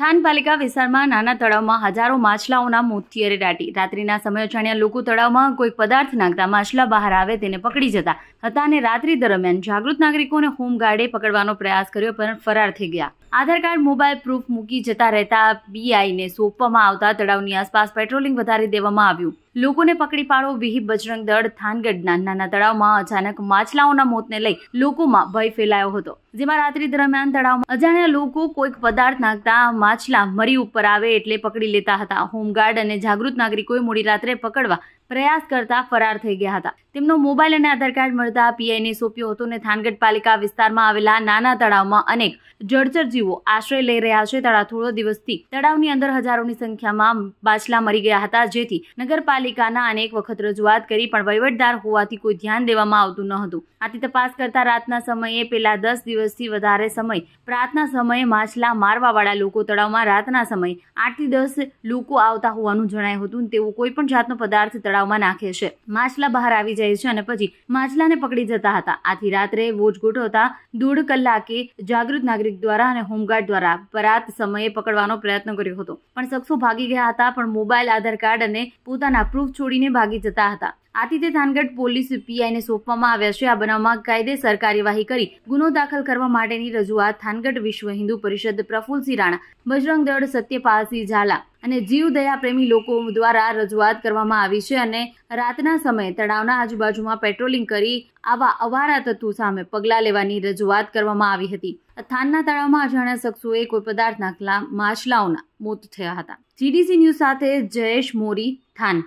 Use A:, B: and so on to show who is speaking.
A: થાનપાલિકા વિસ્તારમાં નાના તળાવમાં હજારો માછલાઓના મોતિયરે દાટી રાત્રિના સમય અજાણ્યા લોકો તળાવમાં કોઈ પદાર્થ નાખતા માછલા બહાર આવે તેને પકડી જતા હતા અને રાત્રિ દરમિયાન જાગૃત નાગરિકોને હોમગાર્ડે પકડવાનો પ્રયાસ કર્યો પણ ફરાર થઈ ગયા આધાર કાર્ડ મોબાઈલ પ્રૂફ મૂકી જતા રહેતા બીઆઈને સોંપવામાં આવતા તળાવની આસપાસ પેટ્રોલિંગ વધારી દેવામાં આવ્યું લોકોને પકડી પાડો વિહિપ બજરંગ દળ થાનગઢના નાના તળાવમાં અચાનક માછલાઓના મોતને લઈ લોકોમાં ભય ફેલાયો હતો જેમાં રાત્રિ દરમિયાન તળાવમાં અજાણ્યા લોકો કોઈક પદાર્થ નાખતા માછલા મરી ઉપર આવે એટલે પકડી લેતા હતા હોમગાર્ડ અને જાગૃત નાગરિકોએ મોડી રાત્રે પકડવા પ્રયાસ કરતા ફરાર થઈ ગયા હતા તેમનો મોબાઈલ અને આધાર કાર્ડ મળતા પીઆઈને સોંપ્યો હતો અને થાનગઢ પાલિકા વિસ્તારમાં આવેલા નાના તળાવમાં અનેક જળચર જીવો આશ્રય લઈ રહ્યા છે તળાવ થોડો દિવસથી તળાવની અંદર હજારોની સંખ્યામાં બાછલા મરી ગયા હતા જેથી નગરપાલિકાના અનેક વખત રજૂઆત કરી પણ વહીવટદાર હોવાથી કોઈ ધ્યાન દેવામાં આવતું ન હતું આથી તપાસ કરતા રાતના સમયે પેલા દસ દિવસથી વધારે સમય પ્રાર્થના સમયે માછલા મારવાવાળા લોકો તળાવમાં રાતના સમયે આઠથી દસ લોકો આવતા હોવાનું જણાયું હતું તેવું કોઈ પણ જાતનો પદાર્થ તળાવ તળાવમાં નાખે છે માછલા બહાર આવી જાય છે અને પછી માછલાને પકડી જતા હતા આથી રાત્રે વોચ ગોઠવતા દોઢ કલાકે જાગૃત નાગરિક દ્વારા અને હોમગાર્ડ દ્વારા પરાત સમયે પકડવાનો પ્રયત્ન કર્યો હતો પણ શખ્સો ભાગી ગયા હતા પણ મોબાઈલ આધાર કાર્ડ અને પોતાના પ્રૂફ છોડીને ભાગી જતા હતા આથી તે થાનગઢ પોલીસ પીઆઈને સોંપવામાં આવ્યા છે આ બનાવમાં કાયદેસર કાર્યવાહી કરી ગુનો દાખલ કરવા માટેની રજૂઆત થાનગઢ વિશ્વ હિન્દુ પરિષદ પ્રફુલસિંહ રાણા બજરંગ દળ સત્યપાલસિંહ ઝાલા અને જીવ દયા પ્રેમી લોકો દ્વારા રજૂઆત કરવામાં આવી છે અને રાતના સમયે તળાવના આજુબાજુમાં પેટ્રોલિંગ કરી આવા અવારા તત્વો સામે પગલાં લેવાની રજૂઆત કરવામાં આવી હતી થાનના તળાવમાં અજાણ્યા શખ્સોએ કોઈ પદાર્થના માછલાઓના મોત થયા હતા જીડીસી ન્યૂઝ સાથે જયેશ મોરી થાન